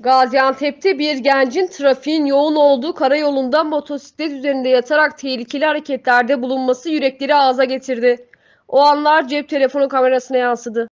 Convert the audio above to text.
Gaziantep'te bir gencin trafiğin yoğun olduğu karayolunda motosiklet üzerinde yatarak tehlikeli hareketlerde bulunması yürekleri ağza getirdi. O anlar cep telefonu kamerasına yansıdı.